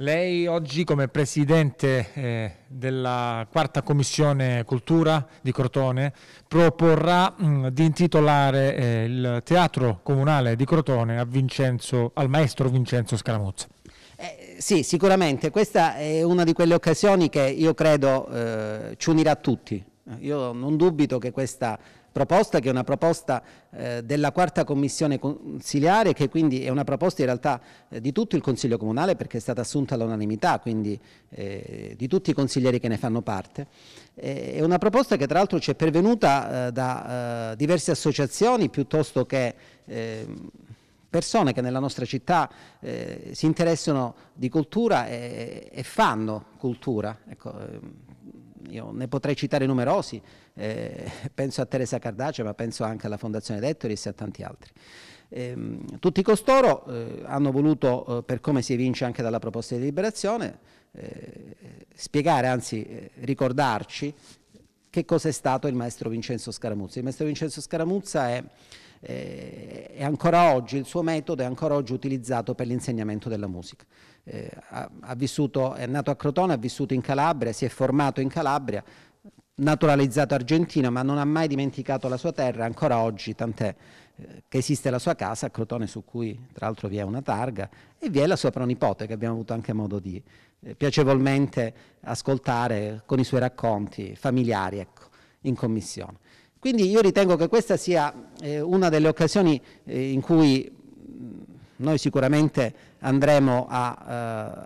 Lei oggi come presidente eh, della quarta commissione cultura di Crotone proporrà mh, mm, di intitolare eh, il teatro comunale di Crotone Vincenzo, al maestro Vincenzo Scaramuzza. Eh, sì, sicuramente questa è una di quelle occasioni che io credo eh, ci unirà tutti, io non dubito che questa proposta, che è una proposta eh, della quarta commissione consiliare, che quindi è una proposta in realtà eh, di tutto il Consiglio Comunale perché è stata assunta all'unanimità, quindi eh, di tutti i consiglieri che ne fanno parte, eh, è una proposta che tra l'altro ci è pervenuta eh, da eh, diverse associazioni piuttosto che ehm, persone che nella nostra città si interessano di cultura e, e fanno cultura. Ecco, ehm, io ne potrei citare numerosi, eh, penso a Teresa Cardace, ma penso anche alla Fondazione Dettoris e a tanti altri. Eh, tutti costoro eh, hanno voluto, eh, per come si evince anche dalla proposta di liberazione, eh, spiegare, anzi eh, ricordarci che cos'è stato il maestro Vincenzo Scaramuzza. Il maestro Vincenzo Scaramuzza è, eh, è ancora oggi, il suo metodo è ancora oggi utilizzato per l'insegnamento della musica. Eh, ha, ha vissuto, è nato a Crotone, ha vissuto in Calabria, si è formato in Calabria, naturalizzato argentino ma non ha mai dimenticato la sua terra ancora oggi, tant'è eh, che esiste la sua casa a Crotone su cui tra l'altro vi è una targa e vi è la sua pronipote che abbiamo avuto anche modo di eh, piacevolmente ascoltare con i suoi racconti familiari ecco, in commissione. Quindi io ritengo che questa sia eh, una delle occasioni eh, in cui mm, noi sicuramente andremo a,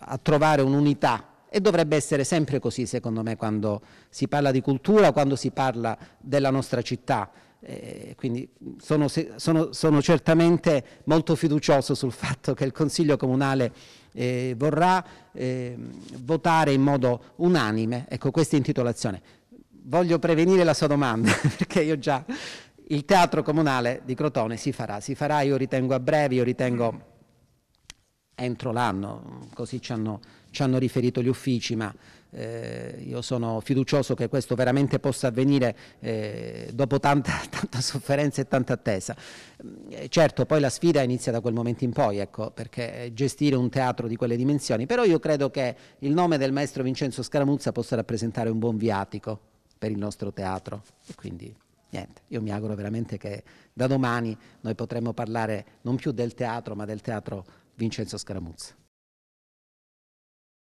eh, a trovare un'unità e dovrebbe essere sempre così secondo me quando si parla di cultura, quando si parla della nostra città. Eh, quindi sono, sono, sono, certamente molto fiducioso sul fatto che il Consiglio Comunale eh, vorrà eh, votare in modo unanime ecco, questa intitolazione. Voglio prevenire la sua domanda perché io già il teatro comunale di Crotone si farà, si farà io ritengo a breve, io ritengo entro l'anno, così ci hanno, ci hanno, riferito gli uffici, ma eh, io sono fiducioso che questo veramente possa avvenire eh, dopo tanta, tanta, sofferenza e tanta attesa. Eh, certo, poi la sfida inizia da quel momento in poi, ecco, perché gestire un teatro di quelle dimensioni, però io credo che il nome del maestro Vincenzo Scaramuzza possa rappresentare un buon viatico per il nostro teatro e quindi niente, io mi auguro veramente che da domani noi potremmo parlare non più del teatro ma del teatro Vincenzo Scaramucci.